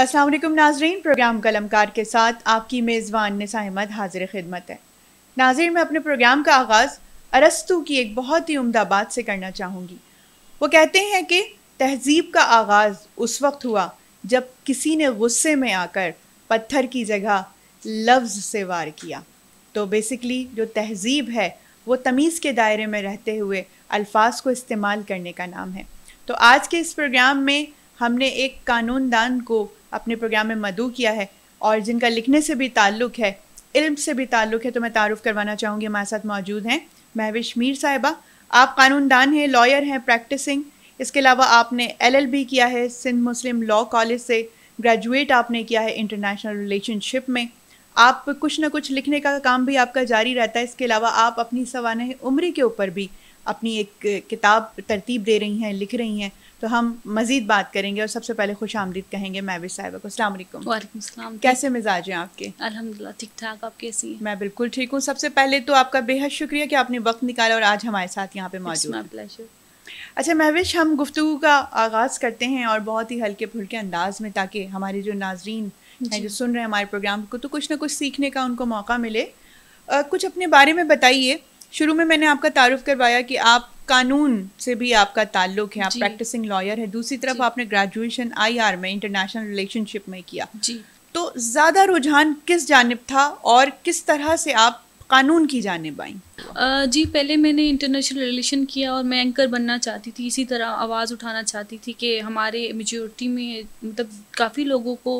असलम नाजरीन प्रोग्राम कलमकार के साथ आपकी मेज़बान निसा अहमद हाजिर खिदमत है नाजरीन मैं अपने प्रोग्राम का आगाज़ अरस्तु की एक बहुत ही उम्दा बात से करना चाहूँगी वो कहते हैं कि तहजीब का आगाज़ उस वक्त हुआ जब किसी ने गुस्से में आकर पत्थर की जगह लफ्ज़ से वार किया तो बेसिकली जो तहजीब है वो तमीज़ के दायरे में रहते हुए अल्फाज को इस्तेमाल करने का नाम है तो आज के इस प्रोग्राम में हमने एक कानून दान को अपने प्रोग्राम में मदू किया है और जिनका लिखने से भी ताल्लुक़ है इल्म से भी ताल्लुक़ है तो मैं तारुफ़ करवाना चाहूँगी हमारे साथ मौजूद हैं महविश मीर साहिबा आप कानून दान हैं लॉयर हैं प्रैक्टिसिंग इसके अलावा आपने एलएलबी किया है सिंध मुस्लिम लॉ कॉलेज से ग्रेजुएट आपने किया है इंटरनेशनल रिलेशनशिप में आप कुछ ना कुछ लिखने का काम भी आपका जारी रहता है इसके अलावा आप अपनी सवान उम्र के ऊपर भी अपनी एक किताब तरतीब दे रही हैं लिख रही हैं तो हम मज़ीद बात करेंगे और सबसे पहले खुश आमदीद कहेंगे मैविश साहिबा को अल्लाम कैसे मिजाज हैं आपके अलहमदिल्ला ठीक ठाक आप कैसी हैं मैं बिल्कुल ठीक हूँ सबसे पहले तो आपका बेहद शुक्रिया कि आपने वक्त निकाला और आज हमारे साथ यहाँ पे मौजूद अच्छा महविश हम गुफ्तु का आगाज़ करते हैं और बहुत ही हल्के फुलके अंदाज में ताकि हमारे जो नाजरीन हैं जो सुन रहे हैं हमारे प्रोग्राम को तो कुछ ना कुछ सीखने का उनको मौका मिले कुछ अपने बारे में बताइए शुरू में मैंने आपका तारुफ करवाया कि आप कानून से भी आपका ताल्लुक है आप प्रैक्टिसिंग लॉयर है दूसरी तरफ आपने ग्रेजुएशन आर में इंटरनेशनल रिलेशनशिप में किया जी तो ज़्यादा रुझान किस जानब था और किस तरह से आप कानून की जानब आई जी पहले मैंने इंटरनेशनल रिलेशन किया और मैं एंकर बनना चाहती थी इसी तरह आवाज़ उठाना चाहती थी कि हमारे मेजोरिटी में मतलब काफ़ी लोगों को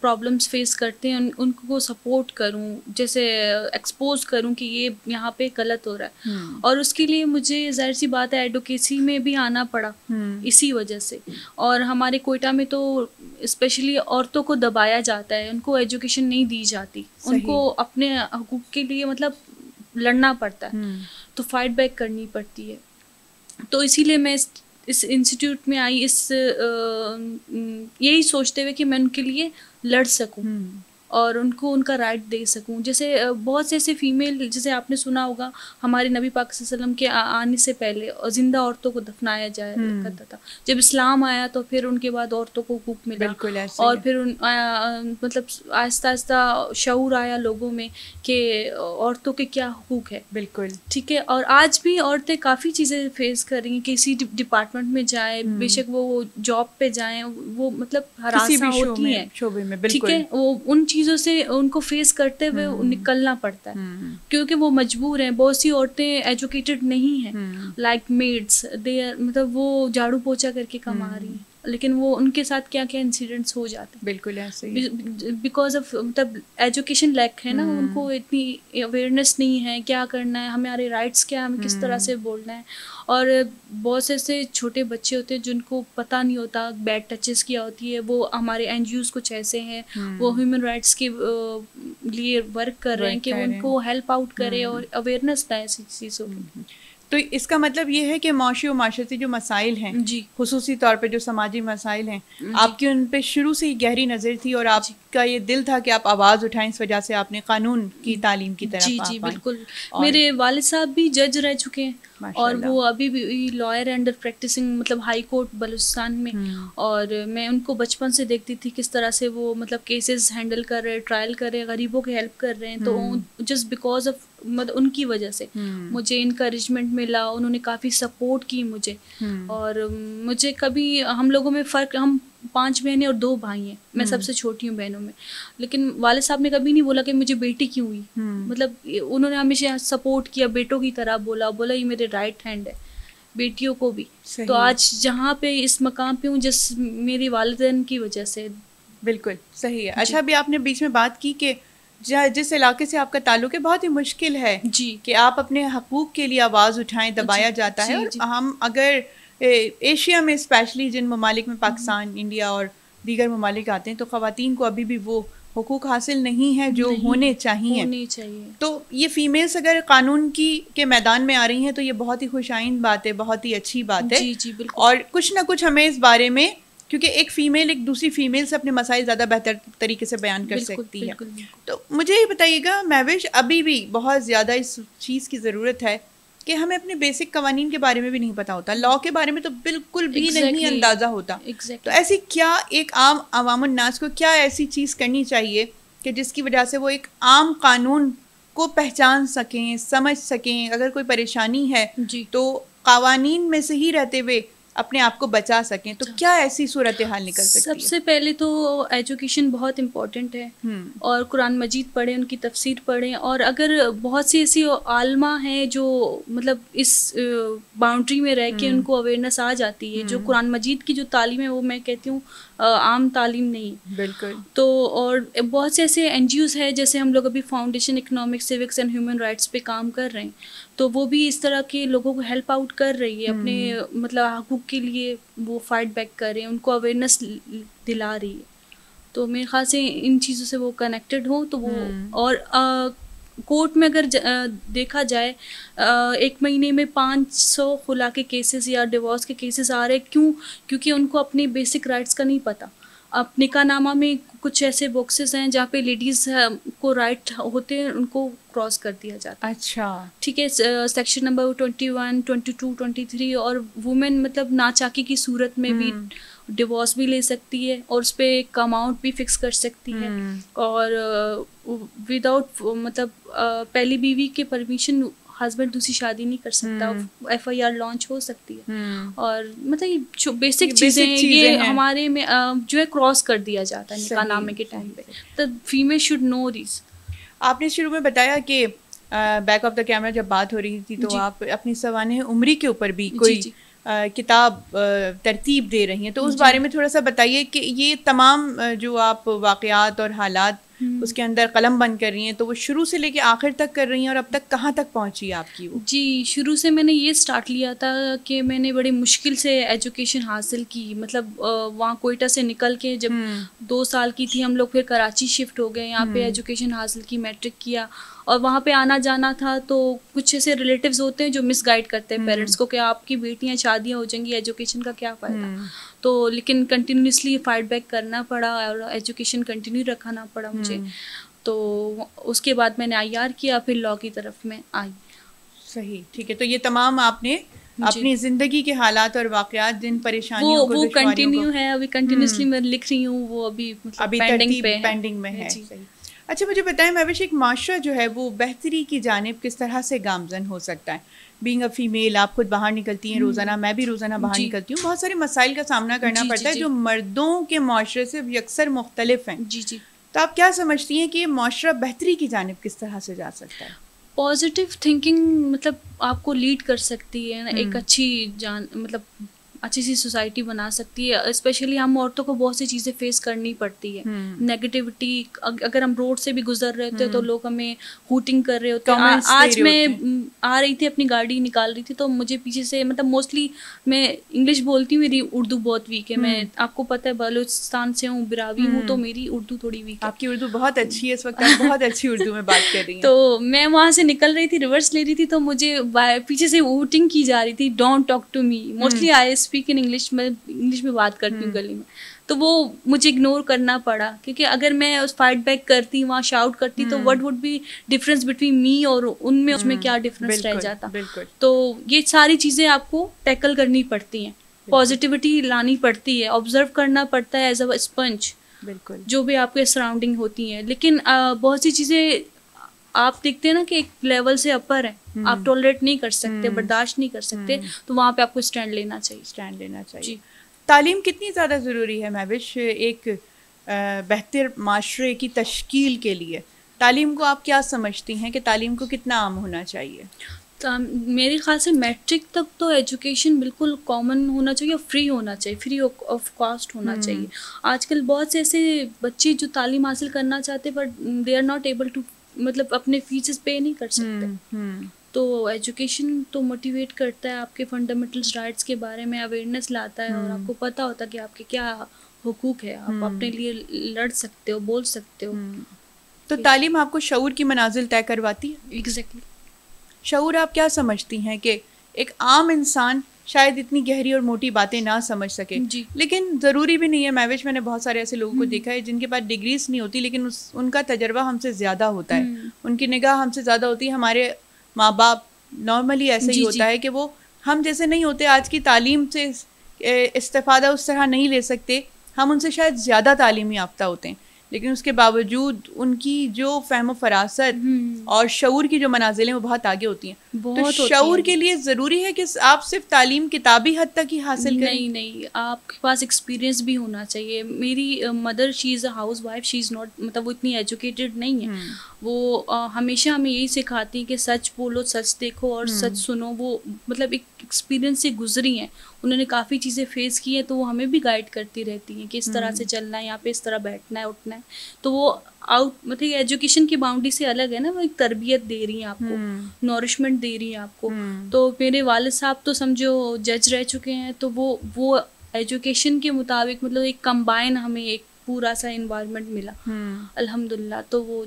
प्रॉब्लम्स फेस करते हैं उन, उनको सपोर्ट करूं जैसे एक्सपोज uh, करूं कि ये यहाँ पे गलत हो रहा है हम्म। और उसके लिए मुझे जाहिर सी बात है एडवोकेसी में भी आना पड़ा हम्म। इसी वजह से और हमारे कोयटा में तो स्पेशली औरतों को दबाया जाता है उनको एजुकेशन नहीं दी जाती उनको अपने हकूक के लिए मतलब लड़ना पड़ता है हम्म। तो फाइट बैक करनी पड़ती है तो इसीलिए मैं इस इस इंस्टीट्यूट में आई इस यही सोचते हुए कि मैं उनके लिए लड़ सकूं हम्म। और उनको उनका राइट दे सकूं जैसे बहुत से ऐसे फीमेल जैसे आपने सुना होगा हमारे नबी पाक वसल्लम के आने से पहले ज़िंदा औरतों को दफनाया जाया हम्म। करता था जब इस्लाम आया तो फिर उनके बाद औरतों को हुक मिला और फिर उन मतलब आहिस्ता आहिस्ता शूर आया लोगों में कि औरतों के क्या हकूक है बिल्कुल ठीक है और आज भी औरतें काफ़ी चीज़ें फेस कर रही हैं किसी डिपार्टमेंट में जाए हम्म। बेशक वो जॉब पे जाए वो मतलब हरासा होती है ठीक है वो उन चीज़ चीज़ों से उनको फेस करते हुए हम्म। निकलना पड़ता है हम्म। क्योंकि वो मजबूर हैं बहुत सी औरतें एजुकेटेड नहीं है लाइक मेड्स दे मतलब वो झाड़ू पोछा करके कमा रही हम्म। हैं लेकिन वो उनके साथ क्या क्या इंसिडेंट्स हो जाते हैं बिल्कुल ऐसे बिकॉज ऑफ मतलब एजुकेशन लैक है ना उनको हम्म। इतनी अवेयरनेस नहीं है क्या करना है हमारे राइट्स क्या है हमें किस तरह से हम्म। बोलना है और बहुत से ऐसे छोटे बच्चे होते हैं जिनको पता नहीं होता बैड टचेस क्या होती है वो हमारे एन कुछ ऐसे हैं वो ह्यूमन राइट्स के लिए वर्क कर रहे हैं कि उनको हेल्प आउट करें हम्म। और अवेयरनेस लाए चीज़ों की तो इसका मतलब ये है कि माशी और माशरती जो मसाइल हैं खसूसी तौर पर जो समाजी मसाइल हैं आपकी उन पर शुरू से ही गहरी नज़र थी और आपका ये दिल था कि आप आवाज़ उठाएं इस वजह से आपने कानून की तालीम की तरफ जी जी बिल्कुल मेरे वाल साहब भी जज रह चुके हैं और वो अभी भी लॉयर अंडर प्रैक्टिसिंग मतलब हाई कोर्ट बलूचिस्तान में हम्म। और मैं उनको बचपन से देखती थी किस तरह से वो मतलब केसेस हैंडल कर रहे ट्रायल कर रहे गरीबों की हेल्प कर रहे हैं तो जस्ट बिकॉज ऑफ मतलब उनकी वजह से हम्म। मुझे इंकरेजमेंट मिला उन्होंने काफ़ी सपोर्ट की मुझे हम्म। और मुझे कभी हम लोगों में फ़र्क हम पांच बहनें और दो भाई हैं मैं हम्म। सबसे छोटी हूँ बहनों में लेकिन वाले साहब ने कभी नहीं बोला कि मुझे बेटी क्यों हुई मतलब उन्होंने हमेशा सपोर्ट किया बेटों की तरह बोला बोला ये मेरे राइट हैंड है बेटियों को भी तो आज जहाँ पे इस मकाम पे हूँ जिस मेरी वालदेन की वजह से बिल्कुल सही है अच्छा अभी आपने बीच में बात की कि जिस इलाके से आपका ताल्लुक है बहुत ही मुश्किल है जी कि आप अपने हकूक़ के लिए आवाज़ उठाएं दबाया जाता है जी, हम अगर ए, एशिया में स्पेशली जिन ममालिक में हम्म। पाकिस्तान इंडिया और दीगर ममालिक आते हैं तो खातन को अभी भी वो हकूक़ हासिल नहीं है जो नहीं, होने चाहिए होने चाहिए तो ये फ़ीमेल्स अगर कानून की के मैदान में आ रही हैं तो ये बहुत ही खुशाइन बात है बहुत ही अच्छी बात है जी और कुछ ना कुछ हमें इस बारे में क्योंकि एक फ़ीमेल एक दूसरी फ़ीमेल से अपने मसाइल ज़्यादा बेहतर तरीके से बयान कर सकती है तो मुझे ये बताइएगा महवेश अभी भी बहुत ज़्यादा इस चीज़ की ज़रूरत है कि हमें अपने बेसिक कवानीन के बारे में भी नहीं पता होता लॉ के बारे में तो बिल्कुल भी exactly. नहीं अंदाज़ा होता exactly. तो ऐसी क्या एक आम अवामनास को क्या ऐसी चीज़ करनी चाहिए कि जिसकी वजह से वो एक आम कानून को पहचान सकें समझ सकें अगर कोई परेशानी है जी तो कवानीन में से ही रहते हुए अपने आप को बचा सकें तो अच्छा। क्या ऐसी सूरत हाल निकल सकती सबसे है? पहले तो एजुकेशन बहुत इम्पोर्टेंट है हम्म। और कुरान मजीद पढ़ें उनकी तफसीर पढ़ें और अगर बहुत सी ऐसी आलमा हैं जो मतलब इस बाउंड्री में रह के हम्म। उनको अवेयरनेस आ जाती है जो हम्म। कुरान मजीद की जो तालीम है वो मैं कहती हूँ आम तालीम नहीं बिल्कुल तो और बहुत से ऐसे एन है जैसे हम लोग अभी foundation economic civics and human rights पे काम कर रहे हैं तो वो भी इस तरह के लोगों को हेल्प आउट कर रही है अपने हम्म। मतलब हकूक के लिए वो फाइट बैक कर रहे हैं उनको अवेयरनेस दिला रही है तो मेरे ख्याल से इन चीज़ों से वो कनेक्टेड हो तो वो हम्म। और कोर्ट में अगर ज, आ, देखा जाए आ, एक महीने में पाँच सौ खुला के केसेस या डिवोर्स के केसेस आ रहे क्यों क्योंकि उनको अपने बेसिक राइट्स का नहीं पता अब नामा में कुछ ऐसे बॉक्सेस हैं जहाँ पे लेडीज़ को राइट होते हैं उनको क्रॉस कर दिया जाता है अच्छा ठीक है section number twenty one twenty two twenty three और वुमेन मतलब नाचाकी की सूरत में भी डिवोर्स हम्म। भी ले सकती है और उस पर एक अमाउंट भी फिक्स कर सकती है हम्म। और विदाउट मतलब पहली बीवी के परमिशन हस्बैंड दूसरी शादी नहीं कर सकता एफ आई आर लॉन्च हो सकती है हम्म। और मतलब ये बेसिक चीज़ें ये हमारे में जो है क्रॉस कर दिया जाता है निकाह नामे के टाइम पे तो फीमेल शुड नो दिस आपने शुरू में बताया कि बैक ऑफ द कैमरा जब बात हो रही थी तो आप अपनी सवान उम्र के ऊपर भी कोई किताब तरतीब दे रही हैं तो उस बारे में थोड़ा सा बताइए कि ये तमाम जो आप वाकयात और हालात हम्म। उसके अंदर कलम बंद कर रही हैं तो वो शुरू से लेके आखिर तक कर रही हैं और अब तक कहाँ तक पहुँची आपकी वो जी शुरू से मैंने ये स्टार्ट लिया था कि मैंने बड़ी मुश्किल से एजुकेशन हासिल की मतलब वहाँ कोयटा से निकल के जब हम्म। दो साल की थी हम लोग फिर कराची शिफ्ट हो गए यहाँ पे एजुकेशन हम्म। हासिल की मैट्रिक किया और वहाँ पे आना जाना था तो कुछ ऐसे रिलेटिव्स होते हैं जो मिसगाइड करते हैं पेरेंट्स को कि आपकी बेटियाँ शादियाँ हो जाएंगी एजुकेशन का क्या फ़ायदा तो लेकिन कंटिन्यूसली फाइट बैक करना पड़ा और एजुकेशन कंटिन्यू रखाना पड़ा मुझे हम्म। तो उसके बाद मैंने आई किया फिर लॉ की तरफ में आई सही ठीक है तो ये तमाम आपने अपनी जिंदगी के हालात और वाकयात जिन परेशानियों वो, को वो कंटिन्यू है अभी कंटिन्यूसली हम्म। मैं लिख रही हूँ वो अभी मतलब अभी पेंडिंग पे है। पेंडिंग में है अच्छा मुझे बताएं मवेश एक माशरा जो है वो बेहतरी की जानब किस तरह से गामजन हो सकता है बींग अ फीमेल आप खुद बाहर निकलती हैं हम्म। रोज़ाना मैं भी रोज़ाना बाहर निकलती हूँ बहुत सारे मसाइल का सामना करना पड़ता है जो मर्दों के माशरे से अक्सर मुख्तलिफ हैं जी जी तो आप क्या समझती हैं कि ये माशरा बेहतरी की जानब किस तरह से जा सकता है पॉजिटिव थिंकिंग मतलब आपको लीड कर सकती है ना एक हम्म। अच्छी जान मतलब अच्छी सी सोसाइटी बना सकती है स्पेशली हम औरतों को बहुत सी चीज़ें फेस करनी पड़ती है नेगेटिविटी हम्म। अगर हम रोड से भी गुजर रहे थे तो हम्म। लोग हमें हूटिंग कर रहे होते हैं आज मैं आ रही थी अपनी गाड़ी निकाल रही थी तो मुझे पीछे से मतलब मोस्टली मैं इंग्लिश बोलती हूँ मेरी उर्दू बहुत वीक है मैं हम्म। आपको पता है बलोचिस्तान से हूँ बिरावी हूँ तो मेरी उर्दू थोड़ी वीक आपकी उर्दू बहुत अच्छी है इस वक्त बहुत अच्छी उर्दू में बात कर रही तो मैं वहां से निकल रही थी रिवर्स ले रही थी तो मुझे पीछे से हुटिंग की जा रही थी don't talk to me mostly I speak in English में इंग्लिश में बात करती हूँ हम्म। गली में तो वो मुझे इग्नोर करना पड़ा क्योंकि अगर मैं उस फाइट बैक करती वहाँ शाउट करती तो what would be difference between me और उनमें उसमें क्या डिफरेंस हम्म। रह जाता तो ये सारी चीज़ें आपको टैकल करनी पड़ती हैं पॉजिटिविटी लानी पड़ती है ऑब्जर्व करना पड़ता है एज अ स्पंज बिल्कुल जो भी आपके सराउंडिंग होती हैं लेकिन आ, बहुत सी चीज़ें आप देखते हैं ना कि एक लेवल से अपर है हम्म। आप टॉलरेट नहीं कर सकते हम्म। बर्दाश्त नहीं कर सकते हम्म। तो वहाँ पे आपको स्टैंड लेना चाहिए स्टैंड लेना चाहिए तालीम कितनी ज़्यादा ज़रूरी है महविश एक बेहतर माशरे की तश्कील के लिए तालीम को आप क्या समझती हैं कि तालीम को कितना आम होना चाहिए मेरे ख्याल से मैट्रिक तक तो एजुकेशन बिल्कुल कॉमन होना चाहिए फ्री होना चाहिए फ्री ऑफ कॉस्ट होना चाहिए आजकल बहुत से ऐसे बच्चे जो तालीम हासिल करना चाहते but they are not able to मतलब अपने फीस पे नहीं कर सकते तो एजुकेशन तो मोटिवेट करता है आपके फंडामेंटल्स राइट्स के बारे में अवेयरनेस लाता है और आपको हम्म। पता होता है कि आपके क्या हुकूक है आप हम्म। अपने लिए लड़ सकते हो बोल सकते हो हम्म। तो तालीम आपको शूर की मनाजिल तय करवाती है एग्जैक्टली exactly. शूर आप क्या समझती हैं कि एक आम इंसान शायद इतनी गहरी और मोटी बातें ना समझ सके जी लेकिन ज़रूरी भी नहीं है मैविश मैंने बहुत सारे ऐसे लोगों को देखा है जिनके पास डिग्रीज नहीं होती लेकिन उस उनका तजर्बा हमसे ज़्यादा होता है उनकी निगाह हमसे ज़्यादा होती है हमारे माँ बाप नॉर्मली ऐसे ही होता है कि वो हम जैसे नहीं होते आज की तालीम से इस्ता उस तरह नहीं ले सकते हम उनसे शायद ज़्यादा तालीम याफ्ता होते हैं लेकिन उसके बावजूद उनकी जो फहम फरासत हम्म। और शूर की जो हैं वो बहुत आगे होती हैं तो शूर के लिए ज़रूरी है कि आप सिर्फ तालीम किताबी हद तक ही हासिल करें नहीं नहीं आपके पास एक्सपीरियंस भी होना चाहिए मेरी mother she is a housewife she is not मतलब वो इतनी एजुकेटेड नहीं है हम्म। वो आ, हमेशा हमें यही सिखाती है कि सच बोलो सच देखो और हम्म। सच सुनो वो मतलब एक एक्सपीरियंस से गुजरी हैं उन्होंने काफ़ी चीज़ें फेस की हैं तो वो हमें भी गाइड करती रहती हैं कि इस तरह से चलना है यहाँ पे इस तरह बैठना है उठना है तो वो आउट मतलब एजुकेशन की बाउंड्री से अलग है ना वो एक तरबियत दे रही है आपको नॉरिशमेंट हम्म। दे रही है आपको हम्म। तो मेरे वाल साहब तो समझो जज रह चुके हैं तो वो वो एजुकेशन के मुताबिक मतलब एक कंबाइन हमें एक पूरा सा इन्वायरमेंट मिला हम्म। अल्हम्दुलिल्लाह तो वो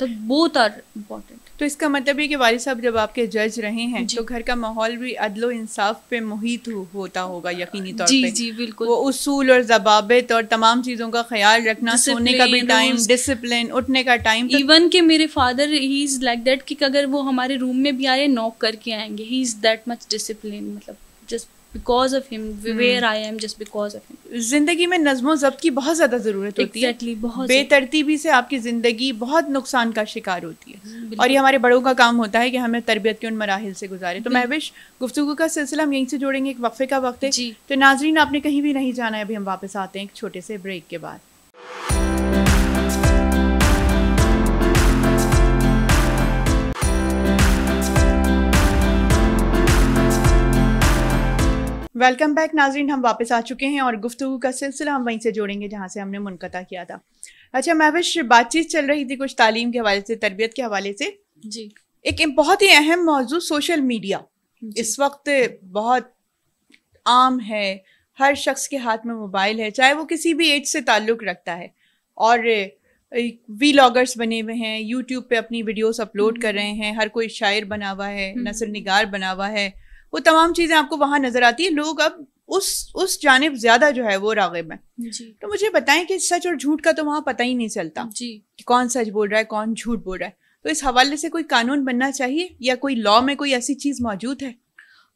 तो बोथ आर इम्पोर्टेंट तो इसका मतलब है कि वाली साहब जब आपके जज रहे हैं तो घर का माहौल भी अदलो इंसाफ पे मुहित हो, होता होगा यकीनी तौर जी, पे जी बिल्कुल वो उसूल और जवाबत और तमाम चीज़ों का ख्याल रखना सोने का भी टाइम डिसिप्लिन उठने का टाइम इवन के मेरे father he is like that कि अगर वो हमारे रूम में भी आए नॉक करके आएंगे he is that much discipline मतलब just because of him where I am just because of him जिंदगी में नज्मो जब्त की बहुत ज़्यादा ज़रूरत होती exactly, है बहुत बेतरतीबी से आपकी ज़िंदगी बहुत नुकसान का शिकार होती है hmm, और ये हमारे बड़ों का काम होता है कि हमें तरबियत के उन मराहल से गुजारे तो मैं विश गुफ्तु का सिलसिला हम यहीं से जोड़ेंगे एक वक्फ़े का वक्त है तो नाजरीन आपने कहीं भी नहीं जाना है अभी हम वापस आते हैं एक छोटे से ब्रेक के बाद वेलकम बैक नाजरीन हम वापस आ चुके हैं और गुफ्तु का सिलसिला हम वहीं से जोड़ेंगे जहाँ से हमने मुनकता किया था अच्छा महविश बातचीत चल रही थी कुछ तालीम के हवाले से तरबियत के हवाले से जी एक बहुत ही अहम मौजू सोशल मीडिया इस वक्त बहुत आम है हर शख्स के हाथ में मोबाइल है चाहे वो किसी भी एज से ताल्लुक़ रखता है और वी लॉगर्स बने हुए हैं यूट्यूब पे अपनी वीडियोस अपलोड हम्म। कर रहे हैं हर कोई शायर बना हुआ है हम्म। नसर निगार बना हुआ है वो तमाम चीज़ें आपको वहाँ नज़र आती है लोग अब उस उस जानब ज्यादा जो है वो रागिब है तो मुझे बताएं कि सच और झूठ का तो वहाँ पता ही नहीं चलता जी कि कौन सच बोल रहा है कौन झूठ बोल रहा है तो इस हवाले से कोई कानून बनना चाहिए या कोई लॉ में कोई ऐसी चीज़ मौजूद है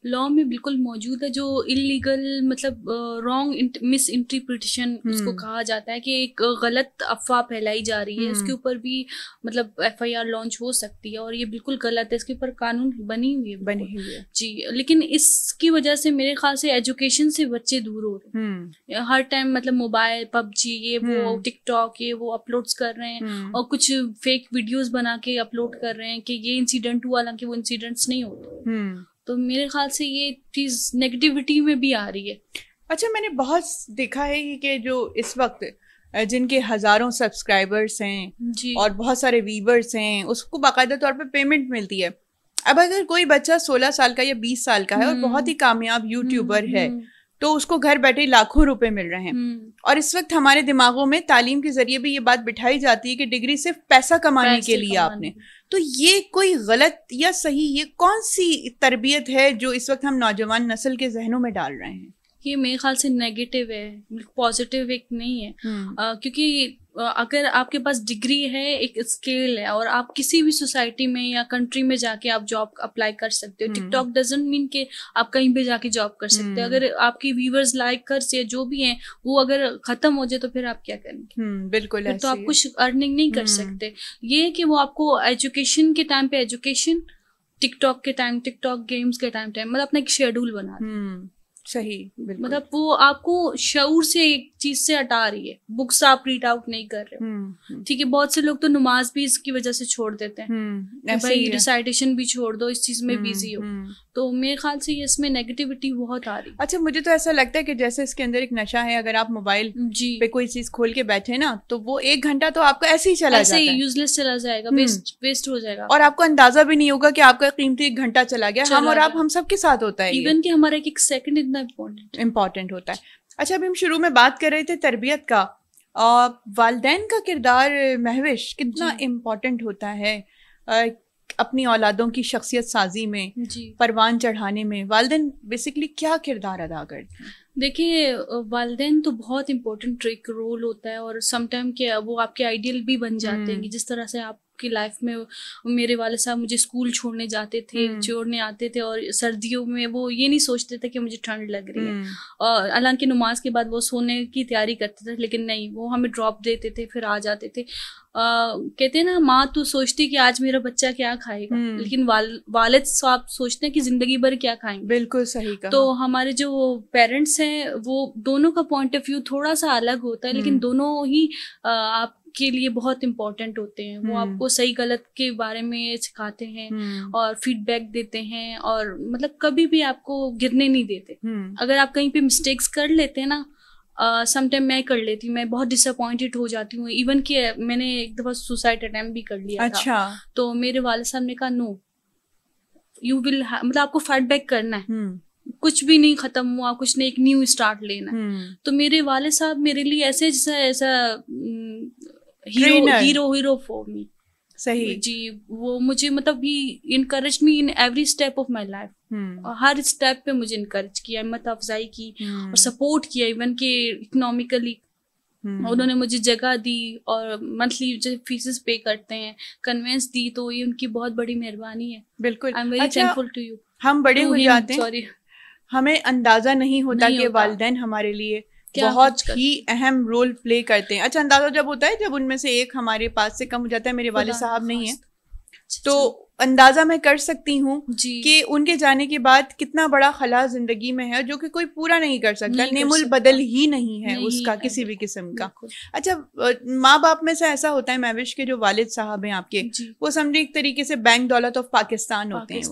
लॉ में बिल्कुल मौजूद है जो इलीगल मतलब रॉन्ग मिस इंटरप्रिटेशन उसको हम्म। कहा जाता है कि एक गलत अफवाह फैलाई जा रही है इसके हम्म। ऊपर भी मतलब एफ लॉन्च हो सकती है और ये बिल्कुल गलत है इसके ऊपर कानून बनी हुई है बनी हुई है जी लेकिन इसकी वजह से मेरे ख्याल से एजुकेशन से बच्चे दूर हो रहे हैं हम्म। हर टाइम मतलब मोबाइल पबजी ये वो टिकटॉक ये वो अपलोड्स कर रहे हैं और कुछ फेक वीडियोज बना के अपलोड कर रहे हैं कि ये इंसिडेंट हुआ हालांकि वो इंसिडेंट्स नहीं होते तो मेरे ख्याल से ये चीज़ नेगेटिविटी में भी आ रही है अच्छा मैंने बहुत देखा है कि जो इस वक्त जिनके हज़ारों सब्सक्राइबर्स हैं और बहुत सारे वीवर्स हैं उसको बाकायदा तौर पे पेमेंट मिलती है अब अगर कोई बच्चा 16 साल का या 20 साल का है और हम्म। बहुत ही कामयाब यूट्यूबर हम्म, है हम्म। तो उसको घर बैठे लाखों रुपए मिल रहे हैं हम्म। और इस वक्त हमारे दिमागों में तालीम के जरिए भी ये बात बिठाई जाती है कि डिग्री सिर्फ पैसा कमाने के लिए कमाने। आपने तो ये कोई गलत या सही ये कौन सी तरबियत है जो इस वक्त हम नौजवान नस्ल के जहनों में डाल रहे हैं ये मेरे ख्याल से नेगेटिव है पॉजिटिव एक नहीं है आ, हम्म। क्योंकि अगर आपके पास डिग्री है एक स्किल है और आप किसी भी सोसाइटी में या कंट्री में जाके आप जॉब अप्लाई कर सकते हो हम्म। टिकटॉक डजेंट मीन के आप कहीं भी जाके जॉब कर सकते हो हम्म। अगर आपकी व्यूवर्स लाइकर्स या जो भी हैं वो अगर खत्म हो जाए तो फिर आप क्या करेंगे हम्म, बिल्कुल तो आप कुछ अर्निंग नहीं कर सकते ये है कि वो आपको एजुकेशन के टाइम पे एजुकेशन टिकटॉक के टाइम टिकटॉक गेम्स के टाइम टाइम मतलब अपना एक शेड्यूल बना सही मतलब वो आपको शऊर से एक चीज से हटा रही है बुक्स आप रीड आउट नहीं कर रहे हो हम्म, हम्म। ठीक है बहुत से लोग तो नुमाज भी इसकी वजह से छोड़ देते हैं हम्म, भाई रिसाइटेशन भी छोड़ दो इस चीज में बिजी हो तो मेरे ख्याल से इसमें नेगेटिविटी बहुत आ रही है अच्छा मुझे तो ऐसा लगता है कि जैसे इसके अंदर एक नशा है अगर आप मोबाइल जी पे कोई चीज खोल के बैठे ना तो वो एक घंटा तो आपका ऐसे ही चला ऐसे ही यूजलेस चला जाएगा वेस्ट वेस्ट हो जाएगा और आपको अंदाजा भी नहीं होगा कि आपका कीमती एक घंटा चला गया हम और आप हम सबके साथ होता है इवन की हमारा एक सेकंड इतना कितना इम्पोर्टेंट होता है अच्छा अभी हम शुरू में बात कर रहे थे तरबियत का uh, वालदेन का किरदार महविश कितना इम्पोर्टेंट होता है अपनी औलादों की शख्सियत साजी में परवान चढ़ाने में वालदेन बेसिकली क्या किरदार अदा करते हैं देखिए वालदेन तो बहुत इम्पोर्टेंट ट्रिक रोल होता है और समटाइम के वो आपके आइडियल भी बन जाते हम्म। हैं कि जिस तरह से आप की लाइफ में मेरे वाले साहब मुझे स्कूल छोड़ने जाते थे हम्म। छोड़ने आते थे और सर्दियों में वो ये नहीं सोचते थे कि मुझे ठंड लग रही है हम्म। और हालांकि नमाज के बाद वो सोने की तैयारी करते थे लेकिन नहीं वो हमें ड्रॉप देते थे फिर आ जाते थे Uh, कहते हैं ना माँ तो सोचती कि आज मेरा बच्चा क्या खाएगा हम्म। लेकिन वाल, वालिद साहब सोचते हैं कि जिंदगी भर क्या खाएंगे बिल्कुल सही कहा तो हमारे जो पेरेंट्स हैं वो दोनों का पॉइंट ऑफ व्यू थोड़ा सा अलग होता है लेकिन दोनों ही आ, आप के लिए बहुत इम्पोर्टेंट होते हैं वो हम्म। आपको सही गलत के बारे में सिखाते हैं हम्म। और फीडबैक देते हैं और मतलब कभी भी आपको गिरने नहीं देते हम्म। अगर आप कहीं पे मिस्टेक्स कर लेते हैं ना समटाइम uh, मैं कर लेती हूँ मैं बहुत डिसअपॉइंटेड हो जाती हूँ इवन कि मैंने एक दफा सुसाइड अटेम्प्ट भी कर लिया अच्छा था। तो मेरे वाले साहब ने कहा नो यू विल मतलब आपको फीडबैक करना है हुँ. कुछ भी नहीं खत्म हुआ कुछ नहीं एक न्यू स्टार्ट लेना है हुँ. तो मेरे वाले साहब मेरे लिए ऐसे जैसा ऐसा hero hero hero for me सही जी वो मुझे मतलब ही encourage me in every step of my life हर स्टेप पे मुझे इनकरेज किया हिम्मत अफजाई की हम्म। और सपोर्ट किया इवन के इकोनॉमिकली उन्होंने मुझे जगह दी और मंथली जो फीसेस पे करते हैं कन्वेंस दी तो ये उनकी बहुत बड़ी मेहरबानी है बिल्कुल I am very thankful to you हम बड़े हो जाते हैं सॉरी हमें अंदाजा नहीं होता नहीं कि वालदेन हमारे लिए बहुत ही अहम रोल प्ले करते हैं अच्छा अंदाजा जब होता है जब उनमें से एक हमारे पास से कम हो जाता है मेरे वाले साहब नहीं है अच्छा, तो अंदाजा मैं कर सकती हूँ कि उनके जाने के बाद कितना बड़ा खला जिंदगी में है जो कि कोई पूरा नहीं कर सकता नेमुल बदल ही नहीं है नहीं उसका किसी भी किस्म का अच्छा माँ बाप में से ऐसा होता है महविश के जो वालिद साहब हैं आपके वो समझे एक तरीके से बैंक दौलत ऑफ पाकिस्तान होते हैं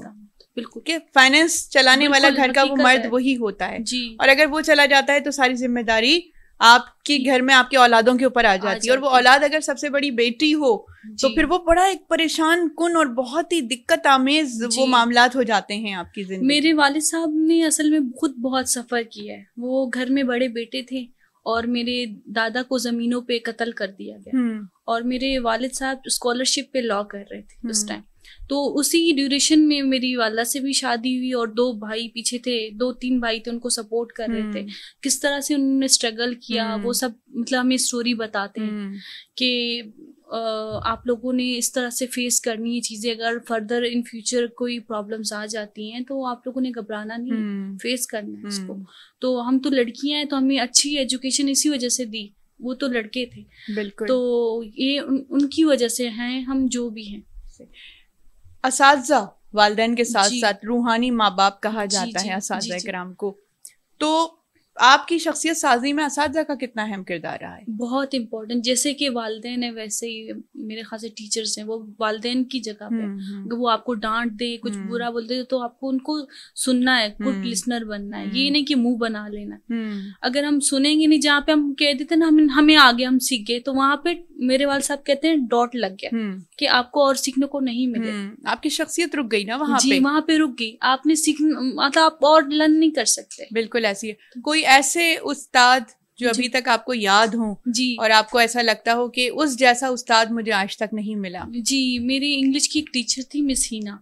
बिल्कुल के फाइनेंस चलाने वाला घर का वो मर्द वही होता है जी और अगर वो चला जाता है तो सारी जिम्मेदारी आपके घर में आपके औलादों के ऊपर आ जाती है और वो औलाद अगर सबसे बड़ी बेटी हो तो फिर वो बड़ा एक परेशान कुन और बहुत ही दिक्कत आमेज वो मामला हो जाते हैं आपकी जिंदगी मेरे वाले साहब ने असल में खुद बहुत सफर किया है वो घर में बड़े बेटे थे और मेरे दादा को जमीनों पे कत्ल कर दिया गया हम्म। और मेरे वालिद साहब स्कॉलरशिप पे लॉ कर रहे थे उस टाइम हम्म। तो उसी ड्यूरेशन में मेरी वाला से भी शादी हुई और दो भाई पीछे थे दो तीन भाई थे उनको सपोर्ट कर रहे थे हम्म। किस तरह से उन्होंने स्ट्रगल किया हम्म। वो सब मतलब हमें स्टोरी बताते हैं हम्म। कि आप लोगों ने इस तरह से फेस करनी है चीज़ें अगर फर्दर इन फ्यूचर कोई प्रॉब्लम्स आ जाती हैं तो आप लोगों ने घबराना नहीं फेस करना है इसको तो हम तो लड़कियां हैं तो हमें अच्छी एजुकेशन इसी वजह से दी वो तो लड़के थे बिल्कुल तो ये उन, उनकी वजह से हैं हम जो भी हैं इस वालदेन के साथ साथ रूहानी माँ बाप कहा जाता है इसम को तो आपकी शख्सियत साजी में इस का कितना अहम किरदार रहा है बहुत इम्पोर्टेंट जैसे कि वालदेन है वैसे ही मेरे खास टीचर्स हैं वो वालदेन की जगह पे हम्म, हम्म। वो आपको डांट दे कुछ हम्म। बुरा दे तो आपको उनको सुनना है गुड लिसनर बनना है ये नहीं कि मुंह बना लेना अगर हम सुनेंगे नहीं जहाँ पे हम कह देते ना हम हमें आगे हम सीख गए तो वहाँ पे मेरे वाल साहब कहते हैं डॉट लग गया कि आपको और सीखने को नहीं मिले आपकी शख्सियत रुक गई ना वहाँ पे वहाँ पे रुक गई आपने सीख मतलब आप और लर्न नहीं कर सकते बिल्कुल ऐसी तो कोई ऐसे उस्ताद जो अभी तक आपको याद हो जी और आपको ऐसा लगता हो कि उस जैसा उस्ताद मुझे आज तक नहीं मिला जी मेरी इंग्लिश की एक टीचर थी मिस हीना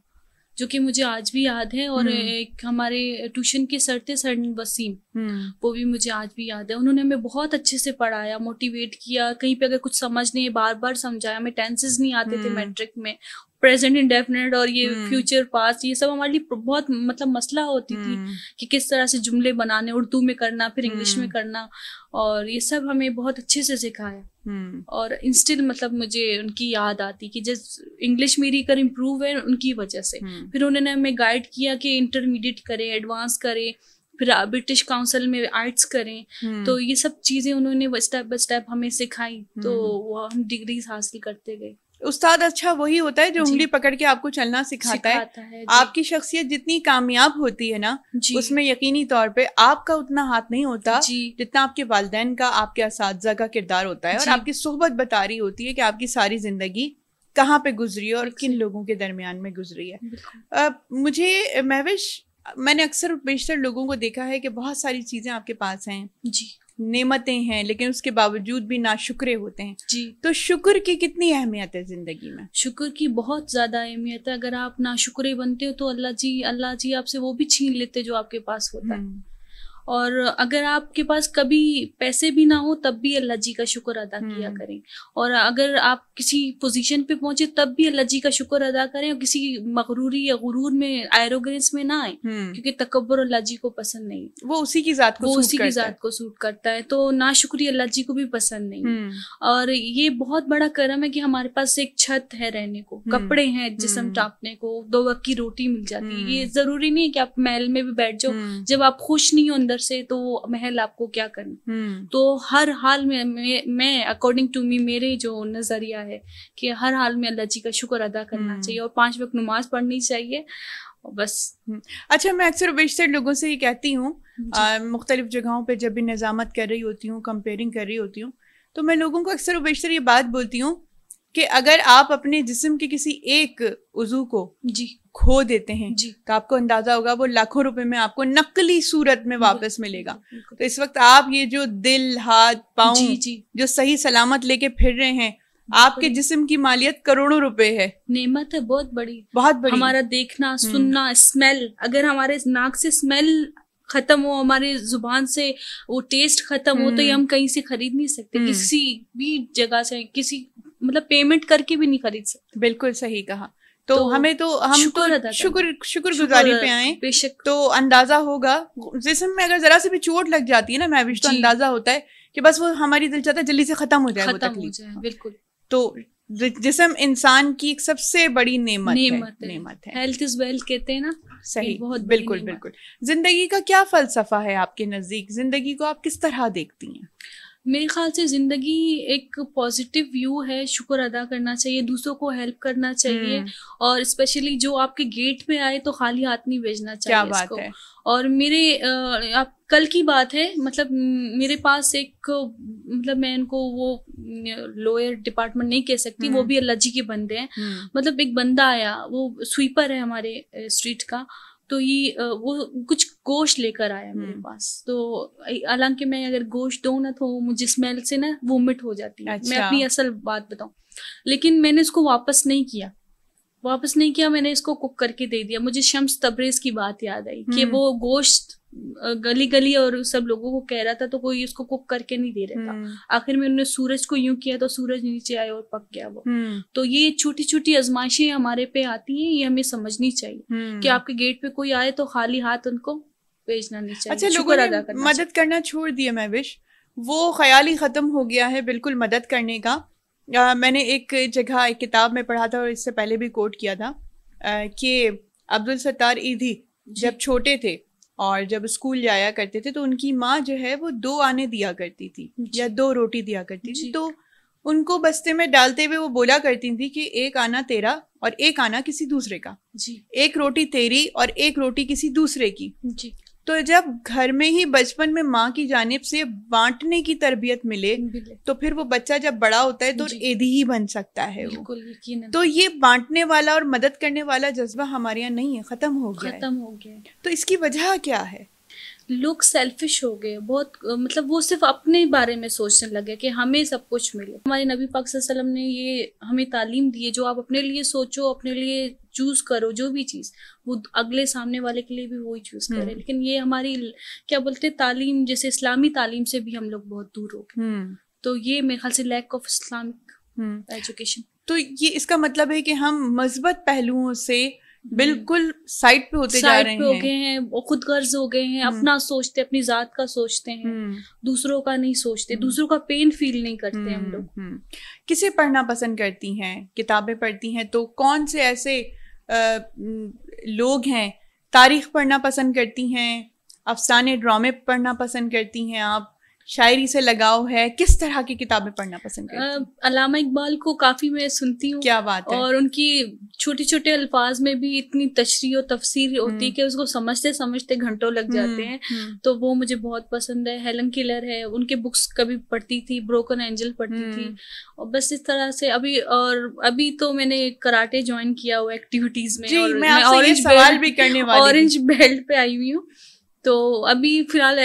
जो कि मुझे आज भी याद है और हम्म। एक हमारे ट्यूशन के सर थे सर वसीम हम्म। वो भी मुझे आज भी याद है उन्होंने हमें बहुत अच्छे से पढ़ाया मोटिवेट किया कहीं पे अगर कुछ समझ नहीं बार बार समझाया हमें टेंसेज नहीं आते थे मैट्रिक हम्म। में प्रेजेंट इंडेफिनेट और ये फ्यूचर हम्म। पास्ट ये सब हमारे लिए बहुत मतलब मसला होती थी हम्म। कि किस तरह से जुमले बनाने उर्दू में करना फिर इंग्लिश में हम्म। करना और ये सब हमें बहुत अच्छे से सिखाया और इंस्टिल मतलब मुझे उनकी याद आती कि जिस इंग्लिश मेरी कर इम्प्रूव है उनकी वजह से फिर उन्होंने हमें गाइड किया कि इंटरमीडिएट करें एडवांस करें फिर ब्रिटिश काउंसिल में आर्ट्स करें तो ये सब चीजें उन्होंने स्टेप बाय स्टेप हमें सिखाई तो वो हम डिग्रीज हासिल करते गए उस्ताद अच्छा वही होता है जो उंगली पकड़ के आपको चलना सिखाता, सिखाता है, है आपकी शख्सियत जितनी कामयाब होती है ना उसमें यकीनी तौर पे आपका उतना हाथ नहीं होता जितना आपके वालदेन का आपके इस का किरदार होता है और आपकी सोहबत बता रही होती है कि आपकी सारी जिंदगी कहाँ पे गुजरी है और किन लोगों के दरमियान में गुजरी है मुझे महविश मैंने अक्सर बेशतर लोगों को देखा है कि बहुत सारी चीज़ें आपके पास हैं जी नेमतें हैं लेकिन उसके बावजूद भी ना शुक्रे होते हैं जी तो शुक्र की कितनी अहमियत है जिंदगी में शुक्र की बहुत ज्यादा अहमियत है अगर आप ना शुक्रे बनते हो तो अल्लाह जी अल्लाह जी आपसे वो भी छीन लेते जो आपके पास होता है हम्म। और अगर आपके पास कभी पैसे भी ना हो तब भी अल्लाह जी का शुक्र अदा हम्म। किया करें और अगर आप किसी पोजीशन पे पहुंचे तब भी अल्लाह जी का शुक्र अदा करें और किसी मगरूरी या गुरूर में एरोग्रेंस में ना आए हम्म। क्योंकि तकबर अल्लाह जी को पसंद नहीं वो उसी की जात को उसी की जात को सूट करता है तो ना शुक्रिया अल्लाह जी को भी पसंद नहीं हम्म। और ये बहुत बड़ा कर्म है कि हमारे पास एक छत है रहने को कपड़े हैं जिसम टापने को दो वक्त की रोटी मिल जाती है ये जरूरी नहीं है कि आप महल में भी बैठ जाओ जब आप खुश नहीं हो अंदर अंदर से तो वो महल आपको क्या करना हम्म। तो हर हाल में मैं अकॉर्डिंग टू मी मेरे जो नजरिया है कि हर हाल में अल्लाह जी का शुक्र अदा करना हम्म। चाहिए और पांच वक्त नमाज पढ़नी चाहिए बस हम्म। अच्छा मैं अक्सर बेशतर लोगों से ये कहती हूँ मुख्तलिफ जगहों पर जब भी निज़ामत कर रही होती हूँ कंपेयरिंग कर रही होती हूँ तो मैं लोगों को अक्सर बेशतर ये बात बोलती हूँ कि अगर आप अपने जिस्म के किसी एक उजू को जी खो देते हैं तो आपको अंदाजा होगा वो लाखों रुपए में आपको नकली सूरत में वापस मिलेगा तो इस वक्त आप ये जो दिल हाथ पाँव जो सही सलामत लेके फिर रहे हैं आपके जिस्म की मालियत करोड़ों रुपए है नेमत है बहुत बड़ी बहुत बड़ी हमारा देखना हम्म। सुनना स्मेल अगर हमारे नाक से स्मेल खत्म हो हमारे जुबान से वो टेस्ट खत्म हो तो ये हम्म। हम कहीं से खरीद नहीं सकते हम्म। किसी भी जगह से किसी मतलब पेमेंट करके भी नहीं खरीद सकते बिल्कुल सही कहा तो, तो, हमें तो हम तो शुक्र शुक्र गुजारी पे आए तो अंदाजा होगा जिसम में अगर जरा से भी चोट लग जाती है ना महविश तो अंदाजा होता है कि बस वो हमारी दिल चाहता है जल्दी से खत्म हो जाए खत्म हो जाए बिल्कुल तो जिसम इंसान की एक सबसे बड़ी नेमत नेमत है हेल्थ इज वेल्थ कहते हैं ना सही बहुत बिल्कुल बिल्कुल जिंदगी का क्या फलसफा है आपके नजदीक जिंदगी को आप किस तरह देखती हैं मेरे ख्याल से ज़िंदगी एक पॉजिटिव व्यू है शुक्र अदा करना चाहिए दूसरों को हेल्प करना चाहिए हम्म। और स्पेशली जो आपके गेट में आए तो खाली हाथ नहीं भेजना चाहिए क्या बात इसको। है? और मेरे आप कल की बात है मतलब मेरे पास एक मतलब मैं इनको वो लोअर डिपार्टमेंट नहीं कह सकती वो हम्म। भी जी के बंदे हैं हम्म। मतलब एक बंदा आया वो स्वीपर है हमारे स्ट्रीट का तो ये वो कुछ गोश्त लेकर आया मेरे हम्म। पास तो हालांकि मैं अगर गोश्त दो ना तो मुझे स्मेल से ना वोमिट हो जाती है अच्छा। मैं अपनी असल बात बताऊं लेकिन मैंने उसको वापस नहीं किया वापस नहीं किया मैंने इसको कुक करके दे दिया मुझे शम्स तबरेज की बात याद आई कि हम्म। वो गोश्त गली गली और सब लोगों को कह रहा था तो कोई उसको कुक करके नहीं दे रहा था हम्म। आखिर में उन्होंने सूरज को यूं किया तो सूरज नीचे आया और पक गया वो हम्म। तो ये छोटी छोटी आजमाइशें हमारे पे आती हैं ये हमें समझनी चाहिए हम्म। कि आपके गेट पे कोई आए तो खाली हाथ उनको भेजना नहीं चाहिए अच्छा लोगों ने करना मदद करना छोड़ दिया मैं विश वो ख्याल ही ख़त्म हो गया है बिल्कुल मदद करने का आ, मैंने एक जगह एक किताब में पढ़ा था और इससे पहले भी कोट किया था कि अब्दुल सत्तार ईदी जब छोटे थे और जब स्कूल जाया करते थे तो उनकी माँ जो है वो दो आने दिया करती थी या दो रोटी दिया करती थी तो उनको बस्ते में डालते हुए वो बोला करती थी कि एक आना तेरा और एक आना किसी दूसरे का जी एक रोटी तेरी और एक रोटी किसी दूसरे की जी तो जब घर में ही बचपन में माँ की जानब से बांटने की तरबियत मिले तो फिर वो बच्चा जब बड़ा होता है तो एदी ही बन सकता है वो तो ये बांटने वाला और मदद करने वाला जज्बा हमारे यहाँ नहीं है खत्म हो गया खत्म हो गया तो इसकी वजह क्या है लोग सेल्फिश हो गए बहुत मतलब वो सिर्फ अपने बारे में सोचने लगे कि हमें सब कुछ मिले हमारे नबी पाक वसल्लम ने ये हमें तालीम दी है जो आप अपने लिए सोचो अपने लिए चूज करो जो भी चीज वो अगले सामने वाले के लिए भी वही चूज करे लेकिन ये हमारी क्या बोलते हैं तालीम जैसे इस्लामी तालीम से भी हम लोग बहुत दूर हो गए हम्म। तो ये मेरे ख्याल से लैक ऑफ इस्लामिक एजुकेशन तो ये इसका मतलब है कि हम मजबत पहलुओं से हम्म। बिल्कुल साइड पे होते जा रहे हैं हो गए हैं वो खुद गर्ज हो गए हैं हम्म। अपना सोचते अपनी जात का सोचते हैं दूसरों का नहीं सोचते दूसरों का पेन फील नहीं करते हम लोग किसे पढ़ना पसंद करती हैं किताबें पढ़ती हैं तो कौन से ऐसे लोग हैं तारीख पढ़ना पसंद करती हैं अफसाने ड्रामे पढ़ना पसंद करती हैं आप शायरी से लगाव है किस तरह की किताबें पढ़ना पसंद करती अलामा इकबाल को काफ़ी मैं सुनती हूँ क्या बात है और उनकी छोटे छोटे अल्फाज में भी इतनी तशरी और तफसीर होती है हम्म। कि उसको समझते समझते घंटों लग हम्म, जाते हैं हम्म। तो वो मुझे बहुत पसंद है हेलन किलर है उनके बुक्स कभी पढ़ती थी ब्रोकन एंजल पढ़ती थी और बस इस तरह से अभी और अभी तो मैंने कराटे ज्वाइन किया हुआ एक्टिविटीज में ऑरेंज बेल्ट पे आई हुई हूँ तो अभी फिलहाल